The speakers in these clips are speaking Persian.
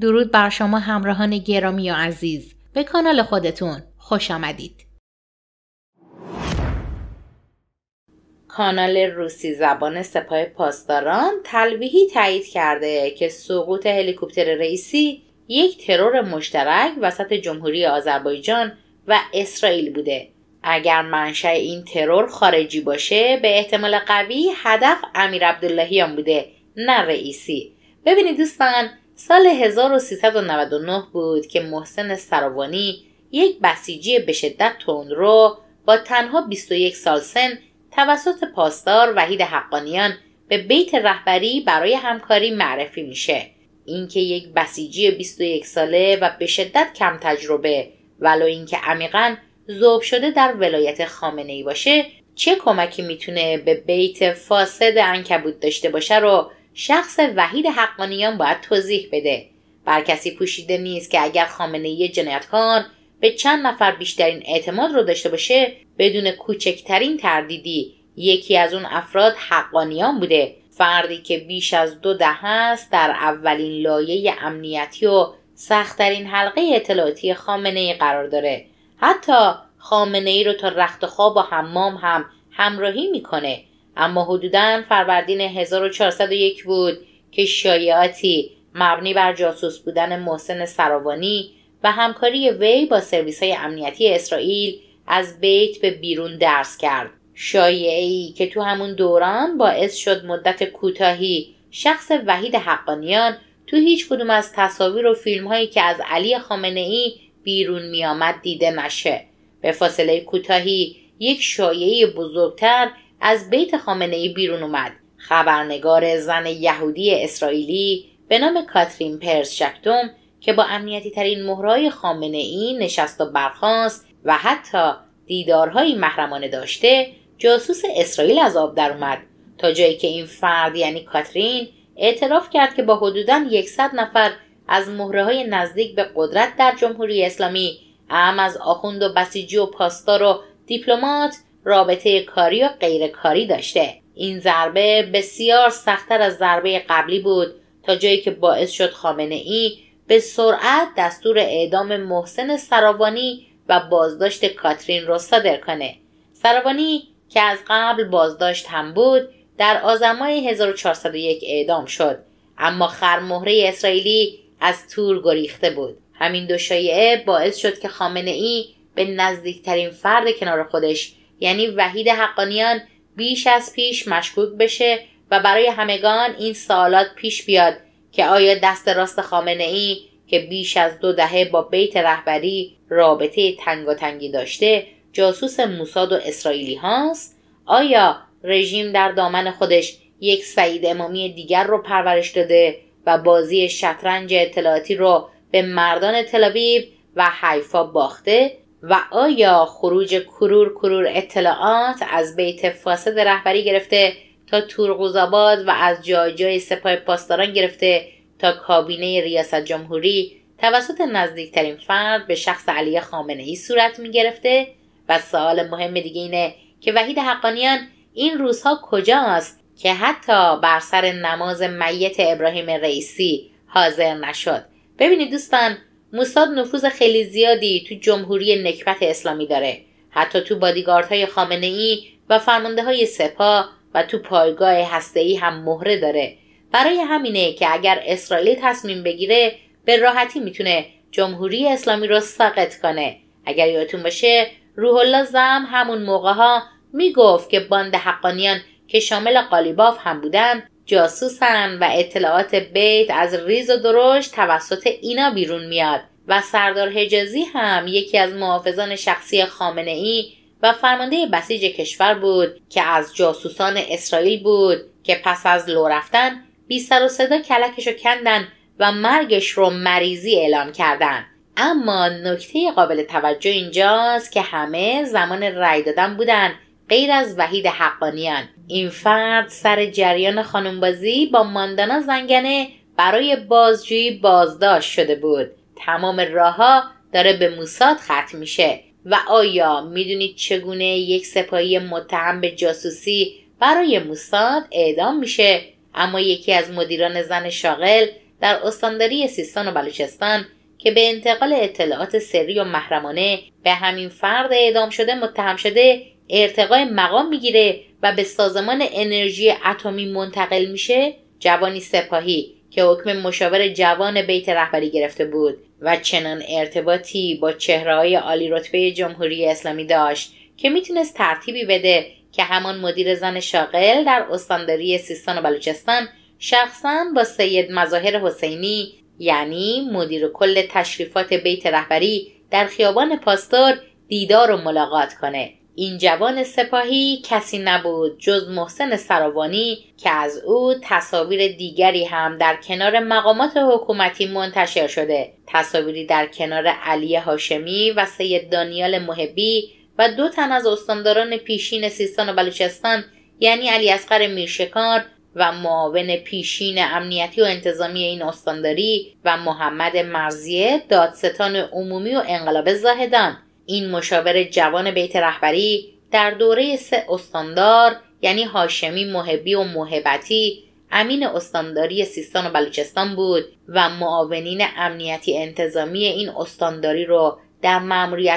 درود بر شما همراهان گرامی و عزیز به کانال خودتون خوش آمدید کانال روسی زبان سپاه پاسداران تلویحی تایید کرده که سقوط هلیکوپتر رئیسی یک ترور مشترک وسط جمهوری آذربایجان و اسرائیل بوده اگر منشأ این ترور خارجی باشه به احتمال قوی هدف امیر عبداللهیان بوده نه رئیسی ببینید دوستان سال 1399 بود که محسن سراوانی یک بسیجی به شدت رو با تنها 21 سال سن توسط پاسدار وحید حقانیان به بیت رهبری برای همکاری معرفی میشه اینکه یک بسیجی 21 ساله و به شدت کم تجربه ولو اینکه عمیقا ذوب شده در ولایت خامنه ای باشه چه کمکی میتونه به بیت فاسد انکبوت داشته باشه رو شخص وحید حقانیان باید توضیح بده بر کسی پوشیده نیست که اگر خامنه یه جنایتکار به چند نفر بیشترین اعتماد رو داشته باشه بدون کوچکترین تردیدی یکی از اون افراد حقانیان بوده فردی که بیش از دو دهه است در اولین لایه امنیتی و سختترین حلقه اطلاعاتی خامنه ای قرار داره حتی خامنه ای رو تا رخت خواب و حمام هم همراهی میکنه اما حدوداً فروردین 1401 بود که شایعاتی مبنی بر جاسوس بودن محسن سراوانی و همکاری وی با سرویس های امنیتی اسرائیل از بیت به بیرون درس کرد شایعی که تو همون دوران باعث شد مدت کوتاهی شخص وحید حقانیان تو هیچ کدوم از تصاویر و فیلم هایی که از علی خامنه ای بیرون می دیده نشه به فاصله کوتاهی یک شایعه بزرگتر از بیت خامنه ای بیرون اومد خبرنگار زن یهودی اسرائیلی به نام کاترین پرس شکتوم که با امنیتی ترین مهرای خامنه ای نشست و برخاست و حتی دیدارهای محرمانه داشته جاسوس اسرائیل از آب در اومد تا جایی که این فرد یعنی کاترین اعتراف کرد که با حدوداً یکصد نفر از مهره های نزدیک به قدرت در جمهوری اسلامی اهم از آخوند و بسیجی و پاستار و دیپلمات رابطه کاری و غیر کاری داشته این ضربه بسیار سختتر از ضربه قبلی بود تا جایی که باعث شد خامنه ای به سرعت دستور اعدام محسن سراوانی و بازداشت کاترین را صادر کنه سراوانی که از قبل بازداشت هم بود در آزمای 1401 اعدام شد اما خرمهره اسرائیلی از تور گریخته بود همین دو شایعه باعث شد که خامنه ای به نزدیکترین فرد کنار خودش یعنی وحید حقانیان بیش از پیش مشکوک بشه و برای همگان این سوالات پیش بیاد که آیا دست راست خامنه ای که بیش از دو دهه با بیت رهبری رابطه تنگ تنگی داشته جاسوس موساد و اسرائیلی هاست آیا رژیم در دامن خودش یک سعید امامی دیگر رو پرورش داده و بازی شطرنج اطلاعاتی رو به مردان تلاویب و حیفا باخته و آیا خروج کرور کرور اطلاعات از بیت فاسد رهبری گرفته تا تورغوزاباد و از جای جای سپاه پاسداران گرفته تا کابینه ریاست جمهوری توسط نزدیکترین فرد به شخص علی خامنه ای صورت می گرفته و سوال مهم دیگه اینه که وحید حقانیان این روزها کجاست که حتی بر سر نماز میت ابراهیم رئیسی حاضر نشد ببینید دوستان موساد نفوذ خیلی زیادی تو جمهوری نکبت اسلامی داره حتی تو های خامنه ای و فرمانده های سپاه و تو پایگاه هسته ای هم مهره داره برای همینه که اگر اسرائیل تصمیم بگیره به راحتی میتونه جمهوری اسلامی رو ساقط کنه اگر یادتون باشه روح الله زم همون موقع ها میگفت که باند حقانیان که شامل قالیباف هم بودن جاسوسن و اطلاعات بیت از ریز و درشت توسط اینا بیرون میاد و سردار حجازی هم یکی از محافظان شخصی خامنه ای و فرمانده بسیج کشور بود که از جاسوسان اسرائیل بود که پس از لو رفتن بی سر و صدا کلکش کندن و مرگش رو مریضی اعلام کردن اما نکته قابل توجه اینجاست که همه زمان رأی دادن بودن غیر از وحید حقانیان این فرد سر جریان خانمبازی با ماندانا زنگنه برای بازجویی بازداشت شده بود تمام راهها داره به موساد ختم میشه و آیا میدونید چگونه یک سپاهی متهم به جاسوسی برای موساد اعدام میشه اما یکی از مدیران زن شاغل در استانداری سیستان و بلوچستان که به انتقال اطلاعات سری و محرمانه به همین فرد اعدام شده متهم شده ارتقای مقام میگیره و به سازمان انرژی اتمی منتقل میشه جوانی سپاهی که حکم مشاور جوان بیت رهبری گرفته بود و چنان ارتباطی با های عالی رتبه جمهوری اسلامی داشت که میتونست ترتیبی بده که همان مدیر زن شاغل در استانداری سیستان و بلوچستان شخصا با سید مظاهر حسینی یعنی مدیر کل تشریفات بیت رهبری در خیابان پاستور دیدار و ملاقات کنه این جوان سپاهی کسی نبود جز محسن سراوانی که از او تصاویر دیگری هم در کنار مقامات حکومتی منتشر شده تصاویری در کنار علی هاشمی و سید دانیال محبی و دو تن از استانداران پیشین سیستان و بلوچستان یعنی علی اصغر میرشکار و معاون پیشین امنیتی و انتظامی این استانداری و محمد مرزیه دادستان عمومی و انقلاب زاهدان این مشاور جوان بیت رهبری در دوره سه استاندار یعنی هاشمی محبی و محبتی امین استانداری سیستان و بلوچستان بود و معاونین امنیتی انتظامی این استانداری رو در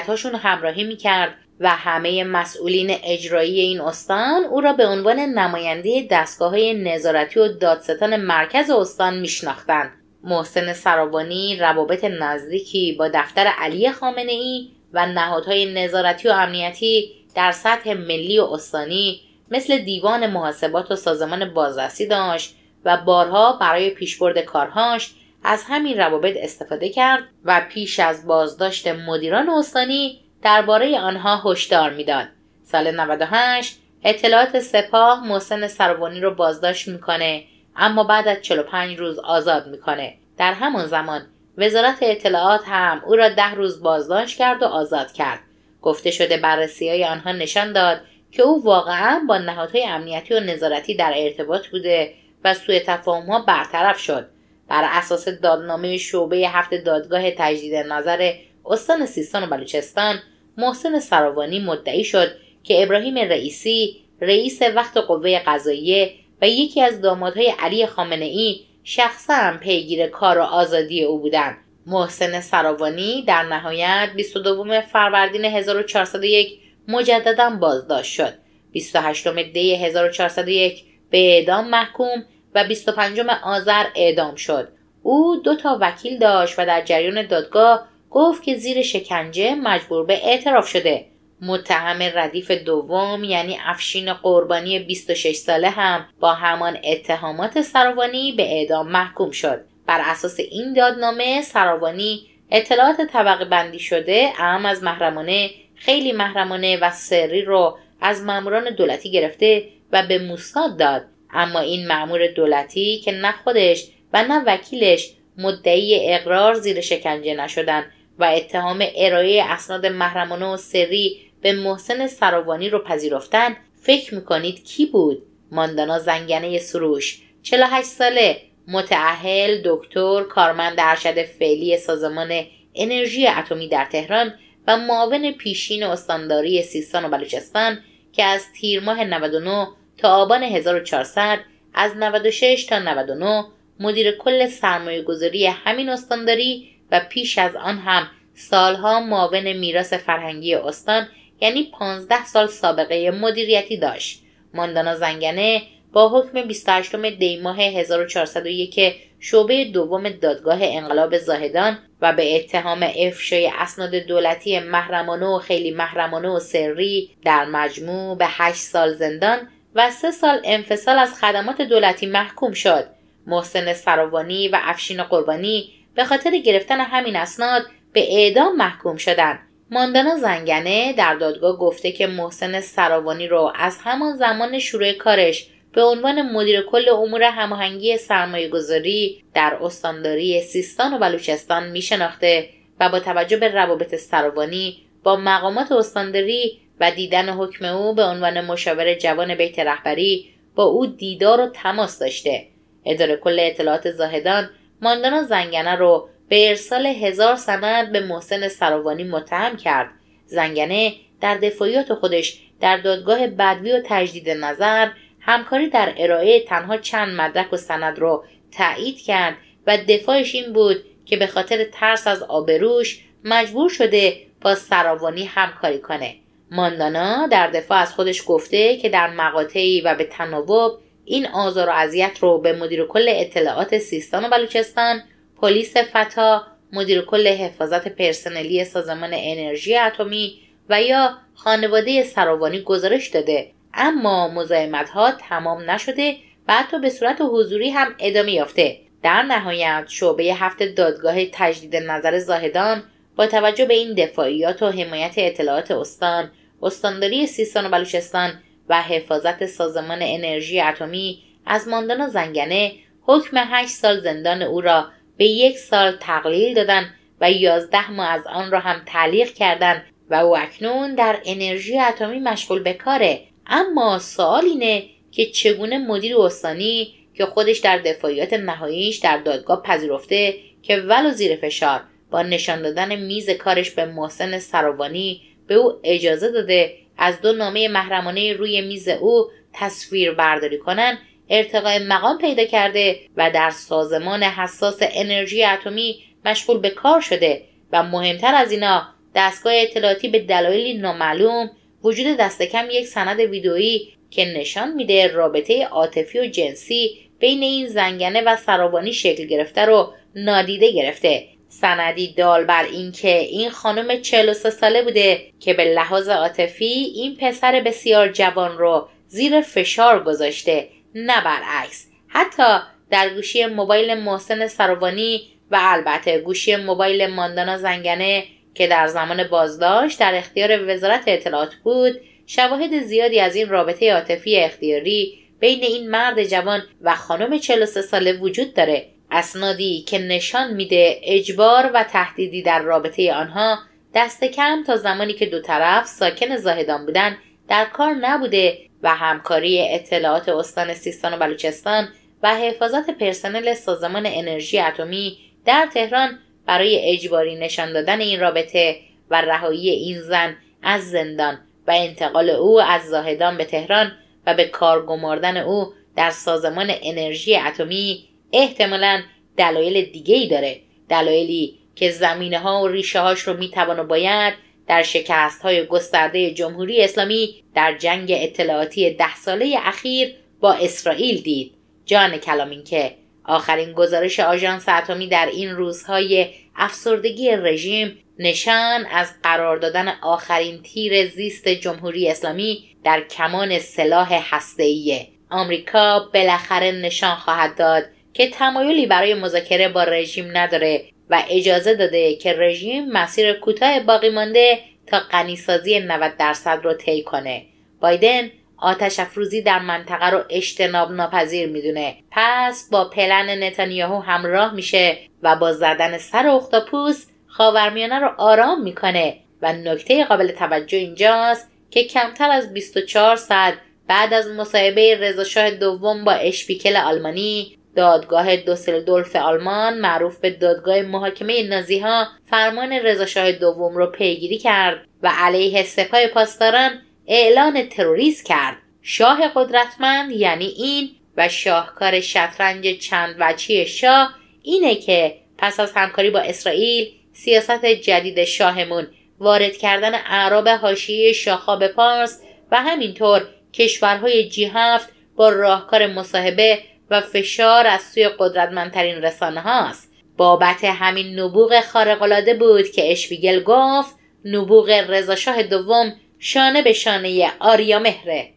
هاشون همراهی میکرد و همه مسئولین اجرایی این استان او را به عنوان نماینده های نظارتی و دادستان مرکز استان میشناختند. محسن سرابانی روابط نزدیکی با دفتر علی خامنه ای و نهادهای نظارتی و امنیتی در سطح ملی و استانی مثل دیوان محاسبات و سازمان بازرسی داشت و بارها برای پیشبرد کارهاش از همین روابط استفاده کرد و پیش از بازداشت مدیران استانی درباره آنها هشدار میداد سال 98 اطلاعات سپاه محسن سروانی رو بازداشت میکنه اما بعد از 45 روز آزاد میکنه در همان زمان وزارت اطلاعات هم او را ده روز بازداشت کرد و آزاد کرد گفته شده بررسی های آنها نشان داد که او واقعا با نهادهای امنیتی و نظارتی در ارتباط بوده و سوء تفاهم ها برطرف شد بر اساس دادنامه شعبه هفت دادگاه تجدید نظر استان سیستان و بلوچستان محسن سراوانی مدعی شد که ابراهیم رئیسی رئیس وقت قوه قضاییه و یکی از دامادهای علی خامنه ای شخصا پیگیر کار و آزادی او بودند محسن سراوانی در نهایت 22 فروردین 1401 مجددا بازداشت شد 28 دی 1401 به اعدام محکوم و 25 آذر اعدام شد او دو تا وکیل داشت و در جریان دادگاه گفت که زیر شکنجه مجبور به اعتراف شده متهم ردیف دوم یعنی افشین قربانی 26 ساله هم با همان اتهامات سروانی به اعدام محکوم شد بر اساس این دادنامه سراوانی اطلاعات طبق بندی شده اهم از محرمانه خیلی محرمانه و سری رو از ماموران دولتی گرفته و به موساد داد اما این مامور دولتی که نه خودش و نه وکیلش مدعی اقرار زیر شکنجه نشدن و اتهام ارائه اسناد محرمانه و سری به محسن سراوانی رو پذیرفتن فکر میکنید کی بود ماندانا زنگنه سروش 48 ساله متعهل دکتر کارمند ارشد فعلی سازمان انرژی اتمی در تهران و معاون پیشین استانداری سیستان و بلوچستان که از تیر ماه 99 تا آبان 1400 از 96 تا 99 مدیر کل سرمایه گذاری همین استانداری و پیش از آن هم سالها معاون میراث فرهنگی استان یعنی 15 سال سابقه مدیریتی داشت ماندانا زنگنه با حکم 28 دی ماه 1401 شعبه دوم دادگاه انقلاب زاهدان و به اتهام افشای اسناد دولتی محرمانه و خیلی محرمانه و سری در مجموع به 8 سال زندان و 3 سال انفصال از خدمات دولتی محکوم شد. محسن سراوانی و افشین قربانی به خاطر گرفتن همین اسناد به اعدام محکوم شدند ماندانا زنگنه در دادگاه گفته که محسن سراوانی رو از همان زمان شروع کارش به عنوان مدیر کل امور هماهنگی سرمایه گذاری در استانداری سیستان و بلوچستان می شناخته و با توجه به روابط سراوانی با مقامات استانداری و دیدن حکم او به عنوان مشاور جوان بیت رهبری با او دیدار و تماس داشته اداره کل اطلاعات زاهدان ماندانا زنگنه رو به ارسال هزار سند به محسن سراوانی متهم کرد زنگنه در دفاعیات خودش در دادگاه بدوی و تجدید نظر همکاری در ارائه تنها چند مدرک و سند را تایید کرد و دفاعش این بود که به خاطر ترس از آبروش مجبور شده با سراوانی همکاری کنه ماندانا در دفاع از خودش گفته که در مقاطعی و به تناوب این آزار و اذیت رو به مدیر کل اطلاعات سیستان و بلوچستان پلیس فتا مدیر کل حفاظت پرسنلی سازمان انرژی اتمی و یا خانواده سراوانی گزارش داده اما مزاحمت ها تمام نشده و حتی به صورت حضوری هم ادامه یافته در نهایت شعبه هفت دادگاه تجدید نظر زاهدان با توجه به این دفاعیات و حمایت اطلاعات استان استانداری سیستان و بلوچستان و حفاظت سازمان انرژی اتمی از ماندانا زنگنه حکم 8 سال زندان او را به یک سال تقلیل دادن و 11 ماه از آن را هم تعلیق کردند و او اکنون در انرژی اتمی مشغول به کاره اما سوال اینه که چگونه مدیر استانی که خودش در دفاعیات نهاییش در دادگاه پذیرفته که ولو زیر فشار با نشان دادن میز کارش به محسن سراوانی به او اجازه داده از دو نامه محرمانه روی میز او تصویر برداری کنند ارتقای مقام پیدا کرده و در سازمان حساس انرژی اتمی مشغول به کار شده و مهمتر از اینا دستگاه اطلاعاتی به دلایلی نامعلوم وجود دست کم یک سند ویدئویی که نشان میده رابطه عاطفی و جنسی بین این زنگنه و سرابانی شکل گرفته رو نادیده گرفته سندی دال بر اینکه این خانم 43 ساله بوده که به لحاظ عاطفی این پسر بسیار جوان رو زیر فشار گذاشته نه برعکس حتی در گوشی موبایل محسن سروانی و البته گوشی موبایل ماندانا زنگنه که در زمان بازداشت در اختیار وزارت اطلاعات بود شواهد زیادی از این رابطه عاطفی اختیاری بین این مرد جوان و خانم 43 ساله وجود داره اسنادی که نشان میده اجبار و تهدیدی در رابطه آنها دست کم تا زمانی که دو طرف ساکن زاهدان بودن در کار نبوده و همکاری اطلاعات استان سیستان و بلوچستان و حفاظت پرسنل سازمان انرژی اتمی در تهران برای اجباری نشان دادن این رابطه و رهایی این زن از زندان و انتقال او از زاهدان به تهران و به کار گماردن او در سازمان انرژی اتمی احتمالا دلایل دیگه ای داره دلایلی که زمینه ها و ریشه هاش رو میتوان و باید در شکست های گسترده جمهوری اسلامی در جنگ اطلاعاتی ده ساله اخیر با اسرائیل دید جان کلامین که آخرین گزارش آژانس اتمی در این روزهای افسردگی رژیم نشان از قرار دادن آخرین تیر زیست جمهوری اسلامی در کمان سلاح هسته‌ای آمریکا بالاخره نشان خواهد داد که تمایلی برای مذاکره با رژیم نداره و اجازه داده که رژیم مسیر کوتاه باقی مانده تا غنیسازی 90 درصد رو طی کنه بایدن آتش افروزی در منطقه رو اجتناب ناپذیر میدونه پس با پلن نتانیاهو همراه میشه و با زدن سر اختاپوس خاورمیانه رو آرام میکنه و نکته قابل توجه اینجاست که کمتر از 24 ساعت بعد از مصاحبه رضاشاه دوم با اشپیکل آلمانی دادگاه دوسلدولف آلمان معروف به دادگاه محاکمه نازی ها فرمان شاه دوم را پیگیری کرد و علیه سپاه پاسداران اعلان تروریست کرد شاه قدرتمند یعنی این و شاهکار شطرنج چند وچی شاه اینه که پس از همکاری با اسرائیل سیاست جدید شاهمون وارد کردن اعراب حاشیه به پارس و همینطور کشورهای جی هفت با راهکار مصاحبه و فشار از سوی قدرتمندترین رسانه هاست بابت همین نبوغ خارقالعاده بود که اشویگل گفت نبوغ رضاشاه دوم شانه به شانه آریا مهره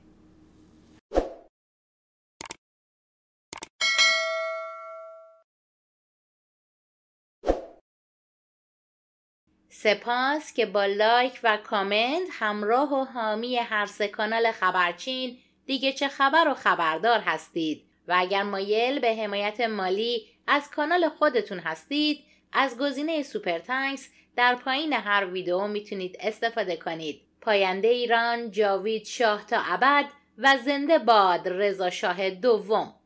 سپاس که با لایک و کامنت همراه و حامی هر سه کانال خبرچین دیگه چه خبر و خبردار هستید و اگر مایل به حمایت مالی از کانال خودتون هستید از گزینه سوپر تانکس در پایین هر ویدیو میتونید استفاده کنید پاینده ایران جاوید شاه تا ابد و زنده باد رضا شاه دوم